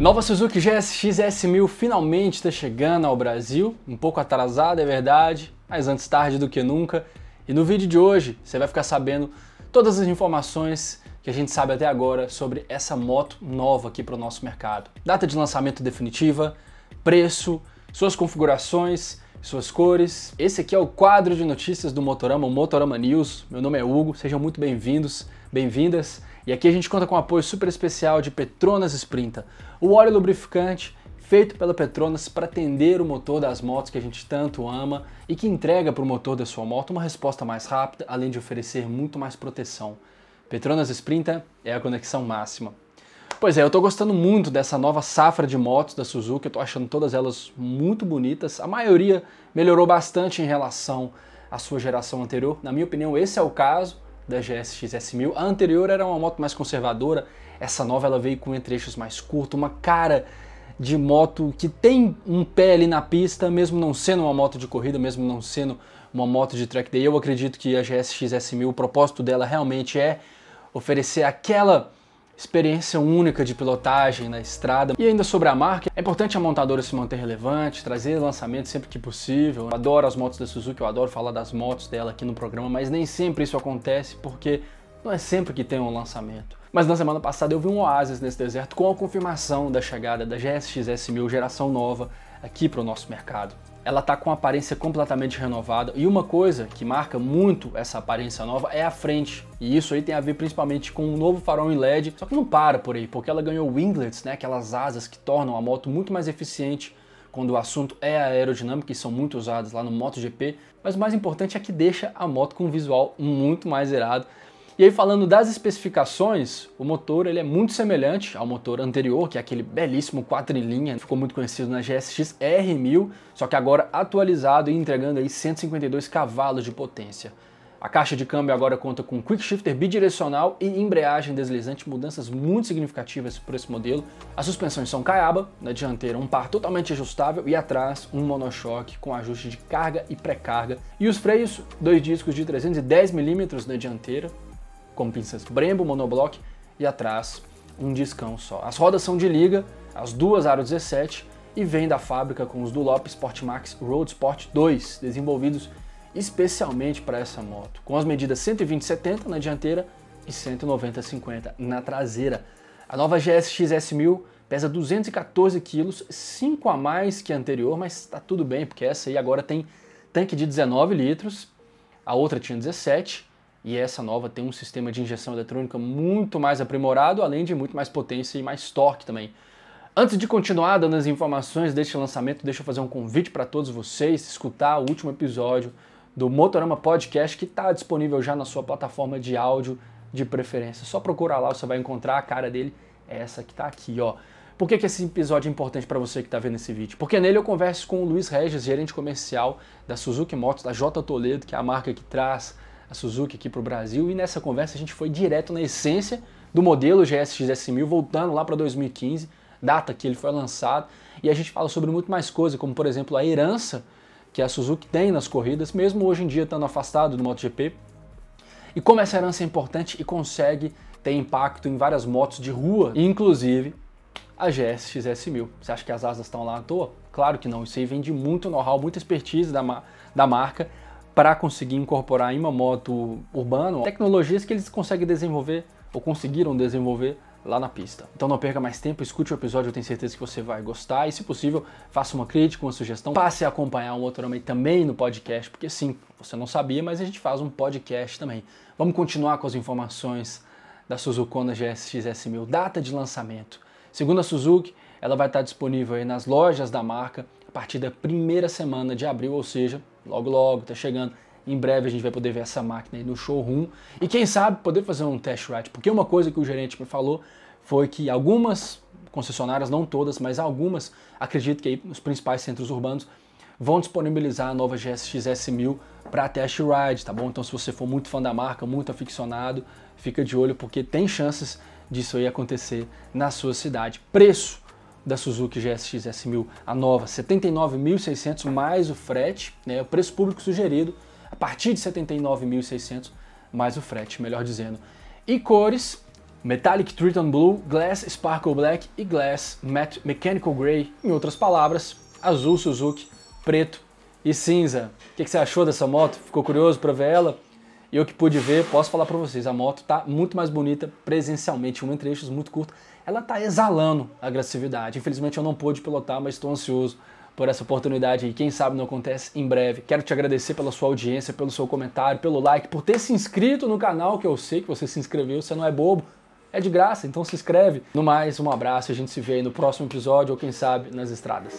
A nova Suzuki GSX S1000 finalmente está chegando ao Brasil, um pouco atrasada é verdade, mas antes tarde do que nunca. E no vídeo de hoje você vai ficar sabendo todas as informações que a gente sabe até agora sobre essa moto nova aqui para o nosso mercado. Data de lançamento definitiva, preço, suas configurações, suas cores. Esse aqui é o quadro de notícias do Motorama, o Motorama News. Meu nome é Hugo, sejam muito bem-vindos, bem-vindas. E aqui a gente conta com o apoio super especial de Petronas Sprinta, o óleo lubrificante feito pela Petronas para atender o motor das motos que a gente tanto ama e que entrega para o motor da sua moto uma resposta mais rápida, além de oferecer muito mais proteção. Petronas Sprinta é a conexão máxima. Pois é, eu estou gostando muito dessa nova safra de motos da Suzuki, eu estou achando todas elas muito bonitas. A maioria melhorou bastante em relação à sua geração anterior. Na minha opinião, esse é o caso da GSX S1000. A anterior era uma moto mais conservadora, essa nova ela veio com entre-eixos mais curto, uma cara de moto que tem um pé ali na pista, mesmo não sendo uma moto de corrida, mesmo não sendo uma moto de track day. Eu acredito que a GSX S1000, o propósito dela realmente é oferecer aquela experiência única de pilotagem na estrada. E ainda sobre a marca, é importante a montadora se manter relevante, trazer lançamentos sempre que possível. Eu adoro as motos da Suzuki, eu adoro falar das motos dela aqui no programa, mas nem sempre isso acontece porque não é sempre que tem um lançamento. Mas na semana passada eu vi um oásis nesse deserto com a confirmação da chegada da GSX-S1000 geração nova aqui para o nosso mercado ela está com aparência completamente renovada. E uma coisa que marca muito essa aparência nova é a frente. E isso aí tem a ver principalmente com o um novo farol em LED. Só que não para por aí, porque ela ganhou winglets, né, aquelas asas que tornam a moto muito mais eficiente quando o assunto é a aerodinâmica e são muito usadas lá no MotoGP. Mas o mais importante é que deixa a moto com um visual muito mais irado. E aí falando das especificações, o motor ele é muito semelhante ao motor anterior, que é aquele belíssimo linha ficou muito conhecido na GSX R1000, só que agora atualizado e entregando aí 152 cavalos de potência. A caixa de câmbio agora conta com quick shifter bidirecional e embreagem deslizante, mudanças muito significativas para esse modelo. As suspensões são caiaba, na dianteira um par totalmente ajustável e atrás um monochoque com ajuste de carga e pré-carga. E os freios, dois discos de 310mm na dianteira, como pinças Brembo, monoblock e atrás um discão só. As rodas são de liga, as duas aro 17 e vem da fábrica com os Dunlop Sportmax Road Sport 2, desenvolvidos especialmente para essa moto, com as medidas 120/70 na dianteira e 190/50 na traseira. A nova GSX S1000 pesa 214 quilos, 5 a mais que a anterior, mas está tudo bem, porque essa aí agora tem tanque de 19 litros, a outra tinha 17, e essa nova tem um sistema de injeção eletrônica muito mais aprimorado, além de muito mais potência e mais torque também. Antes de continuar dando as informações deste lançamento, deixa eu fazer um convite para todos vocês escutar o último episódio do Motorama Podcast que está disponível já na sua plataforma de áudio de preferência. Só procura lá, você vai encontrar a cara dele, é essa que está aqui, ó. Por que, que, esse episódio é importante para você que está vendo esse vídeo? Porque nele eu converso com o Luiz Regis, gerente comercial da Suzuki Motos, da J Toledo, que é a marca que traz a Suzuki aqui para o Brasil e nessa conversa a gente foi direto na essência do modelo GSX S1000, voltando lá para 2015, data que ele foi lançado, e a gente fala sobre muito mais coisas como por exemplo a herança que a Suzuki tem nas corridas, mesmo hoje em dia estando afastado do MotoGP, e como essa herança é importante e consegue ter impacto em várias motos de rua, inclusive a GSX S1000. Você acha que as asas estão lá à toa? Claro que não, isso aí vem de muito know-how, muita expertise da, ma da marca para conseguir incorporar em uma moto urbana tecnologias que eles conseguem desenvolver ou conseguiram desenvolver lá na pista. Então não perca mais tempo, escute o episódio, eu tenho certeza que você vai gostar e se possível, faça uma crítica, uma sugestão, passe a acompanhar o outro também no podcast, porque sim, você não sabia, mas a gente faz um podcast também. Vamos continuar com as informações da Suzukona GSX S1000, data de lançamento. Segundo a Suzuki, ela vai estar disponível nas lojas da marca a partir da primeira semana de abril, ou seja, Logo, logo, tá chegando. Em breve a gente vai poder ver essa máquina aí no showroom. E quem sabe poder fazer um test ride, porque uma coisa que o gerente me falou foi que algumas concessionárias, não todas, mas algumas, acredito que aí nos principais centros urbanos, vão disponibilizar a nova GSX S1000 para test ride, tá bom? Então se você for muito fã da marca, muito aficionado, fica de olho porque tem chances disso aí acontecer na sua cidade. Preço da Suzuki GSX S1000, a nova, 79.600 mais o frete, né, o preço público sugerido a partir de 79.600 mais o frete, melhor dizendo. E cores, Metallic Triton Blue, Glass Sparkle Black e Glass Matte Mechanical Grey, em outras palavras, azul Suzuki, preto e cinza. O que, que você achou dessa moto? Ficou curioso para ver ela? E o que pude ver, posso falar para vocês, a moto tá muito mais bonita presencialmente, um entre eixos muito curto. Ela tá exalando agressividade. Infelizmente eu não pude pilotar, mas estou ansioso por essa oportunidade e quem sabe não acontece em breve. Quero te agradecer pela sua audiência, pelo seu comentário, pelo like, por ter se inscrito no canal, que eu sei que você se inscreveu, você não é bobo. É de graça, então se inscreve. No mais, um abraço e a gente se vê aí no próximo episódio ou quem sabe nas estradas.